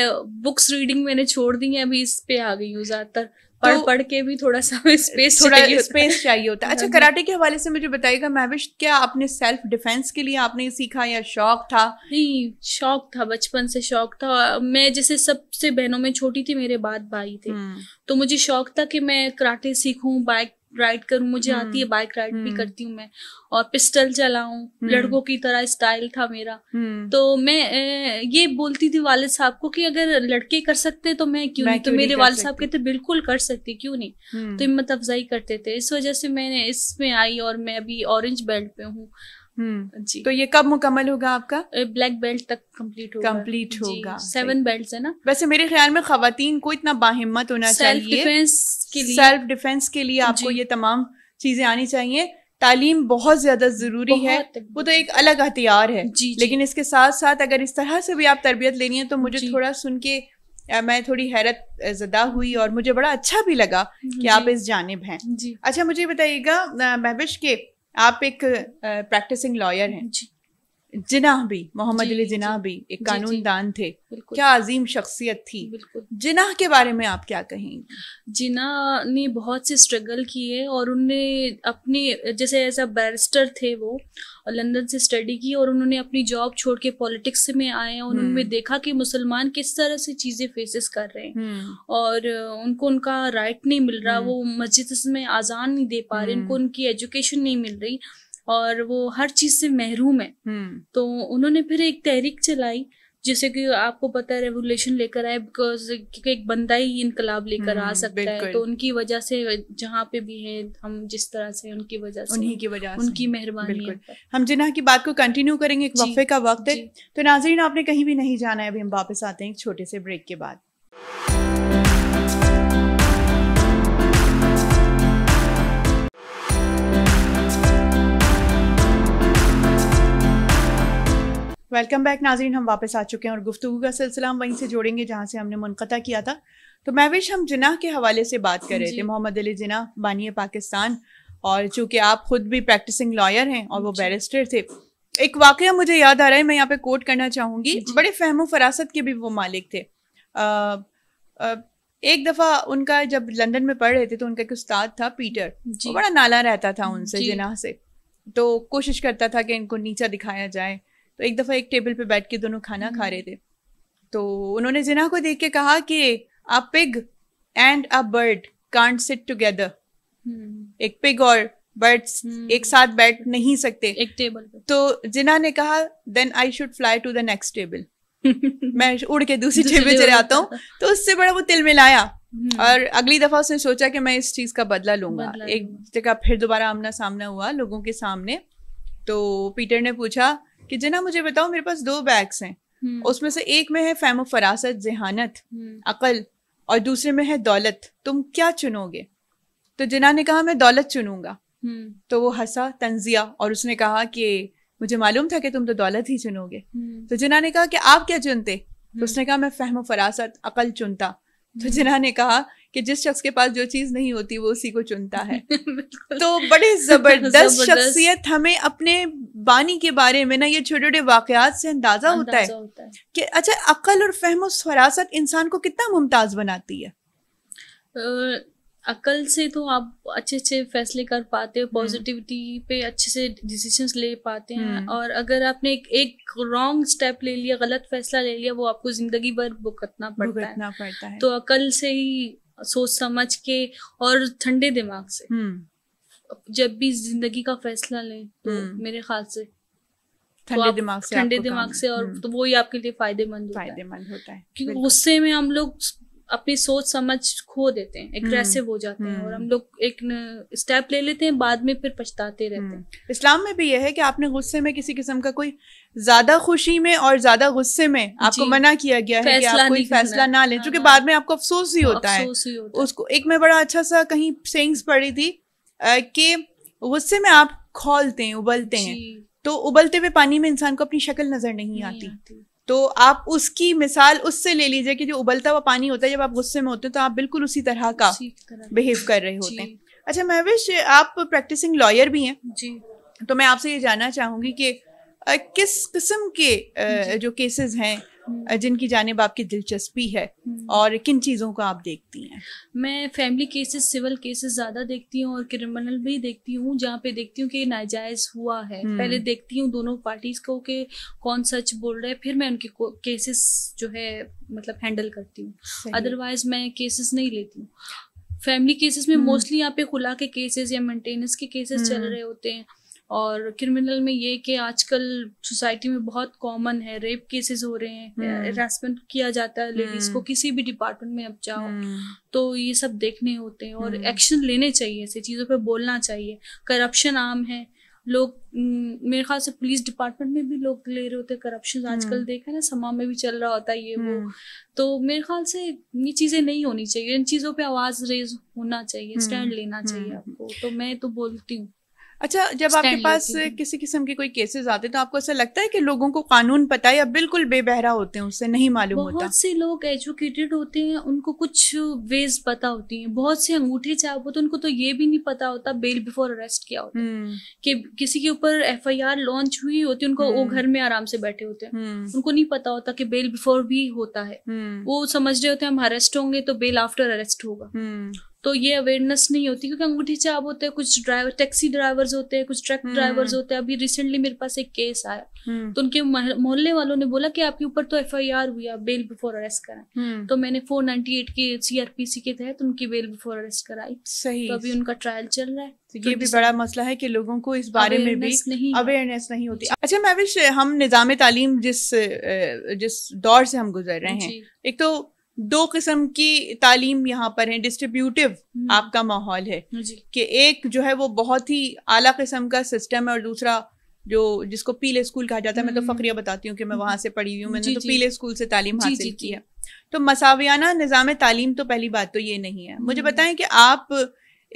बुक्स रीडिंग मैंने छोड़ दी है अभी इस पे आ गई हूँ ज्यादातर पढ़ तो, पढ़ के भी थोड़ा सा स्पेस थोड़ा चाहिए स्पेस चाहिए होता है अच्छा कराटे हाँ के हवाले से मुझे बताइएगा महविश क्या आपने सेल्फ डिफेंस के लिए आपने सीखा या शौक था नहीं शौक था बचपन से शौक था मैं जैसे सबसे बहनों में छोटी थी मेरे बाद भाई थे हम्म। तो मुझे शौक था कि मैं कराटे सीखूं बाइक राइड करूं मुझे आती है बाइक हम्म, राइड भी हम्म। करती हूँ मैं और पिस्टल चलाऊं हम्म। लड़कों की तरह स्टाइल था मेरा तो मैं ये बोलती थी वालिद साहब को कि अगर लड़के कर सकते तो मैं क्यों नहीं तो मेरे वालिद साहब कहते बिल्कुल कर सकती क्यों नहीं तो हिम्मत अफजाई करते थे इस वजह से मैंने इसमें आई और मैं अभी ऑरेंज बेल्ट पे हूँ हाँ जी तो ये कब मुकम्मल होगा आपका ब्लैक बेल्ट तक कंप्लीट होगा कंप्लीट होगा सेवन बेल्ट है ना वैसे मेरे ख्याल में खातन को इतना बाहिम्मत होना चाहिए डिफेंस के लिए सेल्फ डिफेंस के लिए आपको ये तमाम चीजें आनी चाहिए तालीम बहुत ज्यादा जरूरी है वो तो एक अलग हथियार है जी, जी लेकिन इसके साथ साथ अगर इस तरह से भी आप तरबियत लेनी है तो मुझे थोड़ा सुन के मैं थोड़ी हैरत ज़दा हुई और मुझे बड़ा अच्छा भी लगा कि आप इस जानब हैं अच्छा मुझे बताइएगा महबिश के आप एक प्रैक्टिसिंग लॉयर हैं जी जिना भी मोहम्मद अली जिनाह भी एक कानून दान थे क्या अजीम शख्सियत थी जिनाह के बारे में आप क्या कहेंगे जिना ने बहुत से स्ट्रगल किए और उनने अपनी जैसे एज अ बैरिस्टर थे वो और लंदन से स्टडी की और उन्होंने अपनी जॉब छोड़ के पॉलिटिक्स में आए और हम्म। उन्होंने देखा कि मुसलमान किस तरह से चीज़ें फेसेस कर रहे हैं हम्म। और उनको उनका राइट नहीं मिल रहा हम्म। वो मस्जिद में आज़ान नहीं दे पा रहे उनको उनकी एजुकेशन नहीं मिल रही और वो हर चीज से महरूम है हम्म। तो उन्होंने फिर एक तहरीक चलाई जैसे कि आपको पता है रेवोल्यूशन लेकर आए बिकॉज क्योंकि एक बंदा ही इनकलाब लेकर आ हम्म, सकता है तो उनकी वजह से जहाँ पे भी है हम जिस तरह से उनकी वजह से उन्हीं की वजह से उनकी मेहरबानी हम जिन्हा की बात को कंटिन्यू करेंगे एक वक्फे का वक्त है तो नाजरीन आपने कहीं भी नहीं जाना है अभी हम वापस आते हैं एक छोटे से ब्रेक के बाद वेलकम बैक नाजरीन हम वापस आ चुके हैं और गुफ्तु का सिलसिला हम वहीं से जोड़ेंगे जहाँ से हमने मुनता किया था तो महविश हम जिना के हवाले से बात कर रहे थे मोहम्मद अली जिना बानी पाकिस्तान और चूँकि आप खुद भी प्रैक्टिसिंग लॉयर हैं और वो बैरिस्टर थे एक वाक़ मुझे याद आ रहा है मैं यहाँ पे कोट करना चाहूँगी बड़े फहमो फरासत के भी वो मालिक थे एक दफ़ा उनका जब लंदन में पढ़ रहे थे तो उनका एक उस्ताद था पीटर बड़ा नाला रहता था उनसे जिनाह से तो कोशिश करता था कि इनको नीचा दिखाया जाए तो एक दफ़ा एक टेबल पे बैठ के दोनों खाना खा हम्म। रहे थे तो उन्होंने जिना को देख के कहा कि a pig and a bird can't sit together एक पिग और बर्ड्स हम्म। एक साथ बैठ नहीं सकते एक टेबल पे तो जिना ने कहा then I should fly to the next table मैं उड़ के दूसरी टेबल चले आता हूँ तो उससे बड़ा वो तिल मिलाया हम्म। और अगली दफा उसने सोचा कि मैं इस चीज का बदला लूंगा एक जगह फिर दोबारा आमना सामना हुआ लोगों के सामने तो पीटर ने पूछा कि जिना मुझे बताओ मेरे पास दो बैग्स हैं हम्म। उसमें से एक में है फैमो फरासत जहानत हम्म। अकल और दूसरे में है दौलत तुम क्या चुनोगे तो जिना ने कहा मैं दौलत चुनूंगा हम्म। तो वो हंसा तंजिया और उसने कहा कि मुझे मालूम था कि तुम तो दौलत ही चुनोगे तो जिना ने कहा कि आप क्या चुनते तो उसने कहा मैं फहम फरासत अकल चुनता तो जिना ने कहा कि जिस शख्स के पास जो चीज़ नहीं होती वो उसी को चुनता है तो बड़े ज़बरदस्त शख्सियत हमें अपने बानी के बारे में ना ये छोटे छोटे वाकयात से अंदाज़ा होता है, होता है कि अच्छा अकल और फहम फरासत इंसान को कितना मुमताज़ बनाती है अकल से तो आप अच्छे अच्छे फैसले कर पाते हो हम्म। पॉजिटिविटी पे अच्छे से डिसीजंस ले पाते हैं हम्म। और अगर आपने एक एक रॉन्ग स्टेप ले लिया गलत फैसला ले लिया वो आपको जिंदगी भर भुगतना पड़ता, है।, पड़ता है तो अकल से ही सोच समझ के और ठंडे दिमाग से हम्म। जब भी जिंदगी का फैसला लें तो हम्म। मेरे ख्याल से तो ठंडे दिमाग से ठंडे दिमाग से और हम्म। तो वो ही आपके लिए फायदेमंद फायदेमंद होता है क्योंकि गुस्से में हम लोग अपनी सोच समझ खो देते हैं एग्रेसिव हम्म, हो जाते हैं और हम्म। हम लोग एक स्टेप ले लेते हैं बाद में फिर पछताते रहते हैं हम्म। इस्लाम में भी यह है कि आपने गुस्से में किसी किस्म का कोई ज्यादा खुशी में और ज्यादा गुस्से में आपको मना किया गया है कि आप कोई फैसला ना लें क्योंकि हाँ, हाँ। बाद में आपको अफसोस ही होता है उसको एक मैं बड़ा अच्छा सा कहीं सेंग्स पढ़ी थी कि गुस्से में आप खोलते हैं उबलते हैं तो उबलते हुए पानी में इंसान को अपनी शक्ल नजर नहीं आती तो आप उसकी मिसाल उससे ले लीजिए कि जो उबलता हुआ पानी होता है जब आप गुस्से में होते हैं तो आप बिल्कुल उसी तरह का बिहेव कर रहे होते हैं अच्छा महविश आप प्रैक्टिसिंग लॉयर भी हैं जी तो मैं आपसे ये जानना चाहूंगी कि किस किस्म के जो केसेस हैं जिनकी जानब आपकी दिलचस्पी है हम्म। और किन चीज़ों को आप देखती हैं मैं फैमिली केसेस सिविल केसेस ज़्यादा देखती हूँ और क्रिमिनल भी देखती हूँ जहाँ पे देखती हूँ कि नाजायज़ हुआ है हम्म। पहले देखती हूँ दोनों पार्टीज़ को कि कौन सच बोल रहे हैं फिर मैं उनके केसेस जो है मतलब हैंडल करती हूँ अदरवाइज मैं केसेस नहीं लेती हूँ फैमिली केसेस में हम्म। मोस्टली यहाँ पे खुला के केसेस या मेंटेनेंस के केसेस चल रहे होते हैं और क्रिमिनल में ये कि आजकल सोसाइटी में बहुत कॉमन है रेप केसेस हो रहे हैं हेरासमेंट हम्म। किया जाता है लेडीज को हम्म। किसी भी डिपार्टमेंट में आप जाओ हम्म। तो ये सब देखने होते हैं और एक्शन लेने चाहिए ऐसी चीज़ों पर बोलना चाहिए करप्शन आम है लोग मेरे ख्याल से पुलिस डिपार्टमेंट में भी लोग ले रहे होते हैं करप्शन आजकल देखा ना समा में भी चल रहा होता है ये वो तो मेरे ख्याल से ये चीजें नहीं होनी चाहिए इन चीजों पे आवाज रेज होना चाहिए स्टैंड लेना चाहिए आपको तो मैं तो बोलती हूँ अच्छा जब आपके पास किसी किस्म के कोई केसेस आते हैं तो आपको ऐसा लगता है कि लोगों को कानून पता है या बिल्कुल बेबहरा होते हैं उससे नहीं मालूम होता बहुत से लोग एजुकेटेड होते हैं उनको कुछ वेज पता होती हैं बहुत से अंगूठे चाप होते उनको तो ये भी नहीं पता होता बेल बिफोर अरेस्ट क्या होता है हम्म। कि किसी के ऊपर एफ आई आर लॉन्च हुई होती है उनको वो हम्म। घर में आराम से बैठे होते हैं हम्म। उनको नहीं पता होता कि बेल बिफोर भी होता है वो समझ रहे होते हैं हम अरेस्ट होंगे तो बेल आफ्टर अरेस्ट होगा तो ये अवेयरनेस नहीं होती क्योंकि अंगूठी छाप होते हैं कुछ ड्राइवर टैक्सी ड्राइवर्स होते हैं कुछ ट्रक हम्म। ड्राइवर्स होते हैं अभी रिसेंटली मेरे पास एक केस आया हम्म। तो उनके मोहल्ले वालों ने बोला कि आपके ऊपर तो एफ आई आर हुई आप बेल बिफोर अरेस्ट करा तो मैंने फोर नाइनटी एट के सीआरपीसी के तहत उनकी बेल बिफोर अरेस्ट कराई सही तो अभी उनका ट्रायल चल रहा है तो ये भी बड़ा मसला है कि लोगों को इस बारे में भी अवेयरनेस नहीं होती अच्छा मैं विश हम निज़ाम तालीम जिस जिस दौर से हम गुजर रहे हैं एक तो दो किस्म की तालीम यहाँ पर है डिस्ट्रीब्यूटिव हम्म। आपका माहौल है कि एक जो है वो बहुत ही आला किस्म का सिस्टम है और दूसरा जो जिसको पीले स्कूल कहा जाता है मैं तो हम्म। फकरिया बताती हूँ कि मैं वहां से पढ़ी हुई हूँ मैंने तो पीले स्कूल से तालीम हासिल की है तो मसावियाना निज़ाम तालीम तो पहली बात तो ये नहीं है मुझे हम्म। बताएं कि आप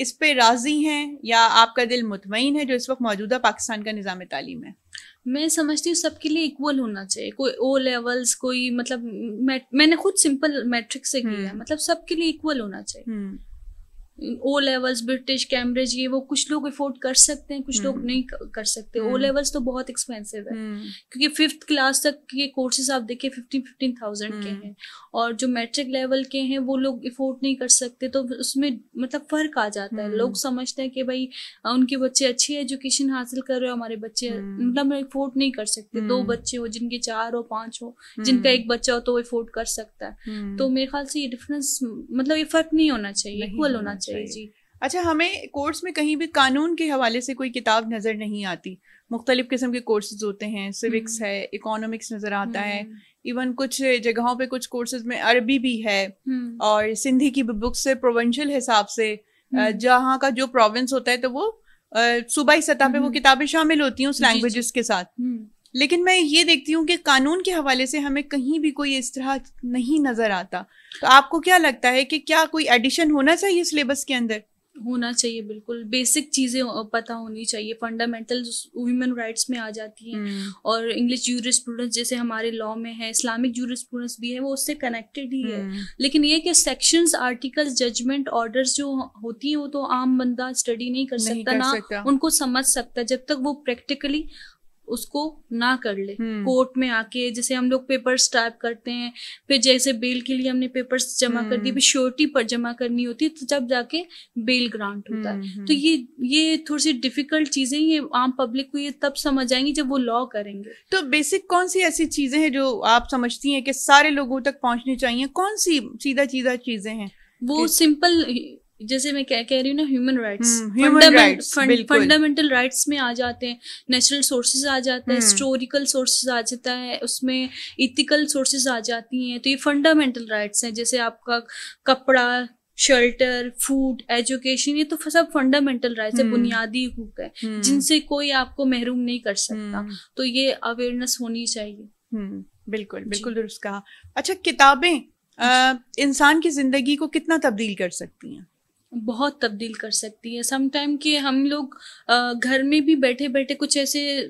इस पे राजी हैं या आपका दिल मुतमिन है जो इस वक्त मौजूदा पाकिस्तान का निज़ाम तालीम है मैं समझती हूँ सबके लिए इक्वल होना चाहिए कोई ओ लेवल्स कोई मतलब मैं, मैंने खुद सिंपल मैट्रिक से किया है हम्म। मतलब सबके लिए इक्वल होना चाहिए ओ लेवल्स ब्रिटिश कैम्ब्रिज ये वो कुछ लोग अफोर्ड कर सकते हैं कुछ लोग हम्म। नहीं कर सकते ओ लेवल्स हम्म। तो बहुत एक्सपेंसिव है क्योंकि फिफ्थ क्लास तक के कोर्सेज आप देखिए फिफ्टीन फिफ्टीन थाउजेंड के हैं और जो मैट्रिक लेवल के हैं वो लोग इफोर्ड नहीं कर सकते तो उसमें मतलब फ़र्क आ जाता है लोग हम्म। समझते हैं कि भाई उनके बच्चे अच्छी एजुकेशन हासिल कर रहे हो हमारे बच्चे हम्म। मतलब इफोर्ड नहीं कर सकते दो हम्म। बच्चे हो जिनके चार हो पांच हो जिनका एक बच्चा हो तो वो इफोर्ड कर सकता है तो मेरे ख्याल से ये डिफरेंस मतलब ये फ़र्क नहीं होना चाहिए इक्वल होना चाहिए जी अच्छा हमें कोर्स में कहीं भी कानून के हवाले से कोई किताब नज़र नहीं आती मुख्तलिफ़ किस्म के कोर्सेज होते हैं सिविक्स हम्म। है इकोनॉमिक्स नज़र आता है इवन हम्म। कुछ जगहों पे कुछ कोर्सेज में अरबी भी है हम्म। और सिंधी की बुक्स से प्रोवेंशल हिसाब से जहाँ का जो प्रोविंस होता है तो वो सूबाई सतह पे वो किताबें शामिल होती हैं उस लैंग्वेजेस के साथ लेकिन मैं ये देखती हूँ कि कानून के हवाले से हमें कहीं भी कोई इस तरह नहीं नजर आता तो आपको क्या लगता है कि क्या कोई एडिशन होना चाहिए सिलेबस के अंदर होना चाहिए बिल्कुल बेसिक चीज़ें पता होनी चाहिए फंडामेंटल वुमेन राइट्स में आ जाती हैं हम्म। और इंग्लिश जूरिस्प्रूडेंस जैसे हमारे लॉ में है इस्लामिक जूरिस्प्रूडेंस भी है वो उससे कनेक्टेड ही है हम्म। लेकिन ये कि सेक्शंस आर्टिकल्स जजमेंट ऑर्डर्स जो होती हैं वो तो आम बंदा स्टडी नहीं कर नहीं सकता कर ना सकता। उनको समझ सकता जब तक वो प्रैक्टिकली उसको ना कर ले हम्म। कोर्ट में आके जैसे हम लोग पेपर्स टाइप करते हैं फिर जैसे बेल के लिए हमने पेपर्स जमा कर दिए हम्म। फिर श्योरिटी पर जमा करनी होती है तो जब जाके बेल ग्रांट होता है हम्म, तो ये ये थोड़ी सी डिफिकल्ट चीजें ये आम पब्लिक को ये तब समझ आएंगी जब वो लॉ करेंगे तो बेसिक कौन सी ऐसी चीजें हैं जो आप समझती हैं कि सारे लोगों तक पहुंचनी चाहिए कौन सी सीधा सीधा चीजें हैं वो सिंपल जैसे मैं कह कह रही हूँ ना ह्यूमन राइट्स फंडामेंटल राइट्स में आ जाते हैं नेचुरल सोर्सेज आ जाता है हिस्टोरिकल सोर्सेज आ जाता है उसमें इथिकल सोर्सेज आ जाती हैं तो ये फंडामेंटल राइट्स हैं जैसे आपका कपड़ा शेल्टर फूड एजुकेशन ये तो सब फंडामेंटल राइट्स है बुनियादी हुक है हम्म. जिनसे कोई आपको महरूम नहीं कर सकता हम्म. तो ये अवेयरनेस होनी चाहिए हम्म, बिल्कुल बिल्कुल दुरुस्त कहा अच्छा किताबें इंसान की जिंदगी को कितना तब्दील कर सकती हैं बहुत तब्दील कर सकती है समटाइम कि हम लोग घर में भी बैठे बैठे कुछ ऐसे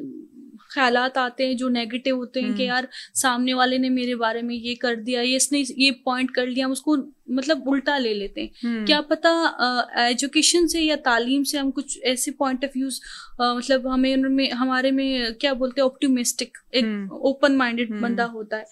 ख्याल आते हैं जो नेगेटिव होते हैं कि हम्म। यार सामने वाले ने मेरे बारे में ये कर दिया ये इसने ये पॉइंट कर लिया हम उसको मतलब उल्टा ले लेते हैं हम्म। क्या पता एजुकेशन से या तालीम से हम कुछ ऐसे पॉइंट ऑफ व्यूज मतलब हमें उनमें हमारे में क्या बोलते हैं ऑप्टिमिस्टिक एक ओपन हम्म। माइंडेड बंदा होता है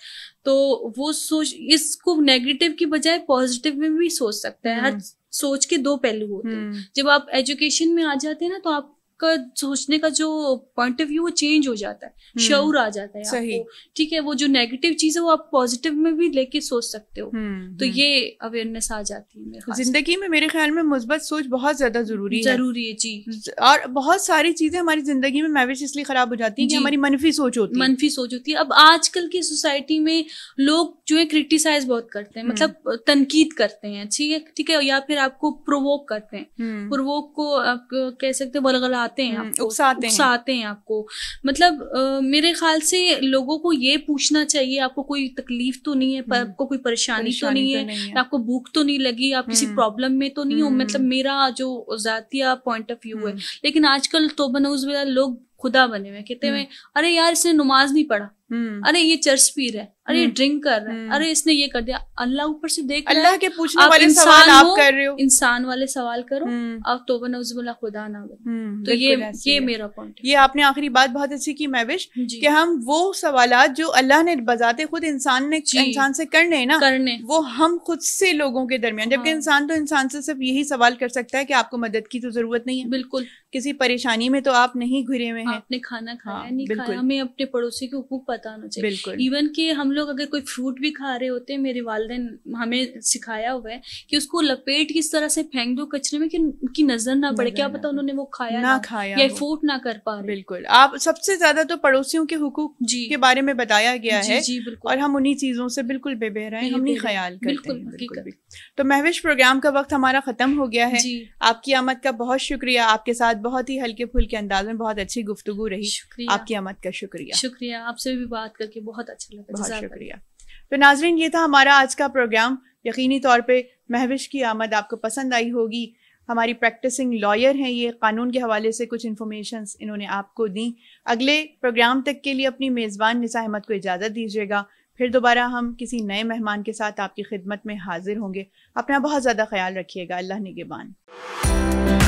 तो वो सोच इसको नेगेटिव की बजाय पॉजिटिव में भी सोच सकता है हर सोच के दो पहलू होते हैं हम्म। जब आप एजुकेशन में आ जाते हैं ना तो आप का सोचने का जो पॉइंट ऑफ व्यू वो चेंज हो जाता है हम्म। शौर आ जाता है सही ठीक है वो जो नेगेटिव चीज है वो आप पॉजिटिव में भी लेके सोच सकते हो हम्म, तो हम्म। ये अवेयरनेस आ जाती है जिंदगी में मेरे ख्याल में मुस्बत सोच बहुत ज्यादा जरूरी है जरूरी है जी और बहुत सारी चीजें हमारी जिंदगी में मैविश इसलिए खराब हो जाती है हमारी मनफी सोच होती है मनफी सोच होती है अब आजकल की सोसाइटी में लोग जो है क्रिटिसाइज बहुत करते हैं मतलब तनकीद करते हैं ठीक है ठीक है या फिर आपको प्रोवोक करते हैं प्रोवोक को आप कह सकते हैं बलगला उकसाते हैं हम्म, आपको उकसाते, उकसाते हैं।, आपको मतलब आ, मेरे ख्याल से लोगों को ये पूछना चाहिए आपको कोई तकलीफ तो नहीं है पर हम्म, आपको कोई परेशानी तो, तो नहीं है आपको भूख तो नहीं लगी आप किसी प्रॉब्लम हम्म। में तो नहीं हो मतलब मेरा जो जातिया पॉइंट ऑफ व्यू है लेकिन आजकल तो बनौज लोग खुदा बने हुए कहते हुए अरे यार इसने नमाज नहीं पढ़ा हम्म। अरे ये चर्च पी रहा है अरे ये हम्म। ड्रिंक कर रहा है हम्म। अरे इसने ये कर दिया अल्लाह ऊपर से देख अल्लाह के पूछने वाले सवाल आप कर रहे हो इंसान वाले सवाल करो आप तो बना खुदा ना हो तो ये ये मेरा पॉइंट ये आपने आखिरी बात बहुत अच्छी की महविश कि हम वो सवाल जो अल्लाह ने बजाते खुद इंसान ने इंसान से करने ना करने वो हम खुद से लोगों के दरमियान जबकि हाँ। इंसान तो इंसान से सिर्फ यही सवाल कर सकता है कि आपको मदद की तो जरूरत नहीं है बिल्कुल किसी परेशानी में तो आप नहीं घिरे हुए हैं आपने खाना खाया हाँ, नहीं खाया हमें अपने पड़ोसी के हुकूक पता होना चाहिए बिल्कुल इवन कि हम लोग अगर कोई फ्रूट भी खा रहे होते हैं मेरे वाले हमें सिखाया हुआ है कि उसको लपेट किस तरह से फेंक दो कचरे में कि उनकी नजर ना पड़े क्या पता उन्होंने वो खाया ना खाया या ना कर पा बिल्कुल आप सबसे ज्यादा तो पड़ोसियों के हुकूक जी के बारे में बताया गया है जी बिल्कुल और हम उन्हीं चीजों से बिल्कुल बेबे रहे हम ख्याल बिल्कुल तो महविश प्रोग्राम का वक्त हमारा खत्म हो गया है आपकी आमद का बहुत शुक्रिया आपके साथ बहुत ही हल्के फुल्के अंदाज में बहुत अच्छी गुफ्तु रही आपकी आमद का शुक्रिया शुक्रिया आपसे भी बात करके बहुत अच्छा लगा बहुत शुक्रिया तो नाजरीन ये था हमारा आज का प्रोग्राम यकीनी तौर पे महविश की आमद आपको पसंद आई होगी हमारी प्रैक्टिसिंग लॉयर हैं ये कानून के हवाले से कुछ इन्फॉर्मेशन इन्होंने आपको दी अगले प्रोग्राम तक के लिए अपनी मेज़बान निसा अहमद को इजाज़त दीजिएगा फिर दोबारा हम किसी नए मेहमान के साथ आपकी खिदमत में हाजिर होंगे अपना बहुत ज़्यादा ख्याल रखिएगा अल्लाह निगेबान